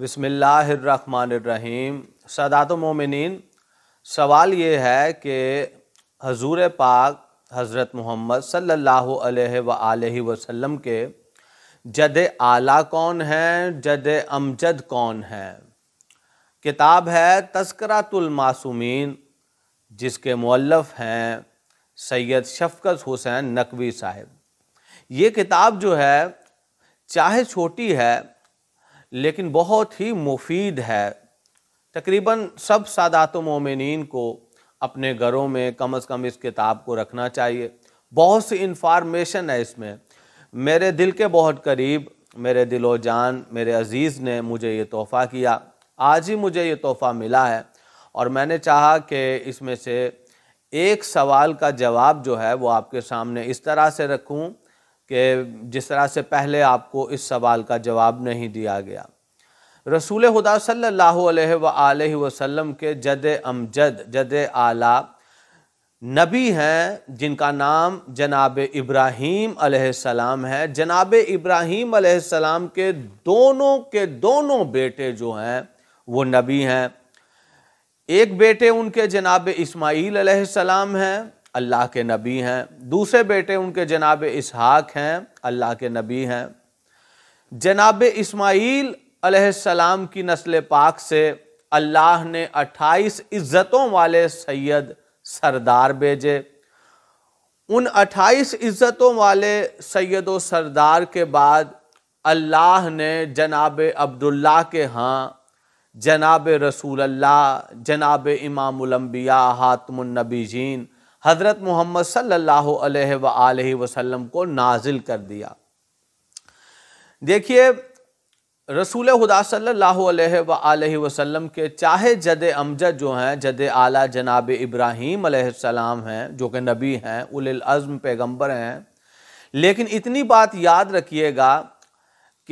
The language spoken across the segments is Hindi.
बसमीम सदात मोमिन सवाल ये है कि हजूर पाक हज़रत मोहम्मद सल्लल्लाहु अलैहि के जद आला कौन हैं जद अमजद कौन हैं किताब है तस्करातुलमासूमीन जिसके मुअल्लफ हैं सैयद शफकत हुसैन नकवी साहब ये किताब जो है चाहे छोटी है लेकिन बहुत ही मुफीद है तकरीबन सब सादात मोमिन को अपने घरों में कम अज़ कम इस किताब को रखना चाहिए बहुत सी इन्फॉर्मेशन है इसमें मेरे दिल के बहुत करीब मेरे दिलो जान मेरे अज़ीज़ ने मुझे ये तोहफ़ा किया आज ही मुझे ये तोहफ़ा मिला है और मैंने चाहा कि इसमें से एक सवाल का जवाब जो है वो आपके सामने इस तरह से रखूं कि जिस तरह से पहले आपको इस सवाल का जवाब नहीं दिया गया रसूल खुदा सल्लल्लाहु अलैहि व के जद अमजद जद आला नबी हैं जिनका नाम जनाब इब्राहीम सलाम है जनाब इब्राहीम सलाम के दोनों के दोनों बेटे जो हैं वो नबी हैं एक बेटे उनके जनाब इस्माईल सलाम हैं अल्लाह के नबी हैं दूसरे बेटे उनके जनाब इसहाक हैं अल्लाह के नबी हैं जनाब इस्माइल अलैहिस्सलाम की नस्ल पाक से अल्लाह ने 28 इज़्ज़तों वाले सैयद सरदार भेजे उन 28 इज़्ज़तों वाले सैयद व सरदार के बाद अल्लाह ने जनाब अब्दुल्ला के हाँ जनाब रसूल अल्लाह जनाब इमामबिया हातमनबी जीन हज़रत मोहम्मद सल्लल्लाहु अलैहि वसल्लम को नाजिल कर दिया देखिए रसूल खुदा सल्लल्लाहु अलैहि वसल्लम के चाहे जद अमजद जो हैं जद आला जनाब इब्राहीम अलैहिस्सलाम हैं जो कि नबी हैं उल अज़म पैगम्बर हैं लेकिन इतनी बात याद रखिएगा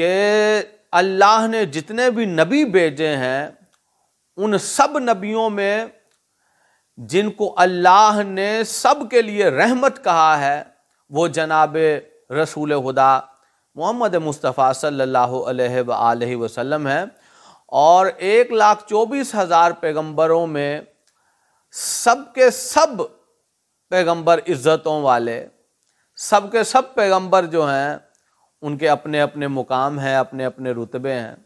कि अल्लाह ने जितने भी नबी भेजे हैं उन सब नबियों में जिनको अल्लाह ने सब के लिए रहमत कहा है वो जनाब रसूल हुदा मोहम्मद मुस्तफ़ा सल्लल्लाहु अलैहि वसल्लम है और एक लाख चौबीस हज़ार पैगम्बरों में सब के सब पैगम्बर इज़्ज़तों वाले सब के सब पैगम्बर जो हैं उनके अपने अपने मुकाम हैं अपने अपने रुतबे हैं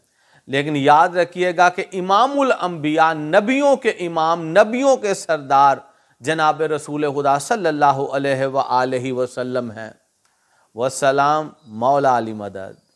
लेकिन याद रखिएगा कि इमामुल अम्बिया नबियों के इमाम नबियों के सरदार जनाब रसूल खुदा सल्लल्लाहु अलैहि वसल्लम हैं वसलाम मौला अली मदद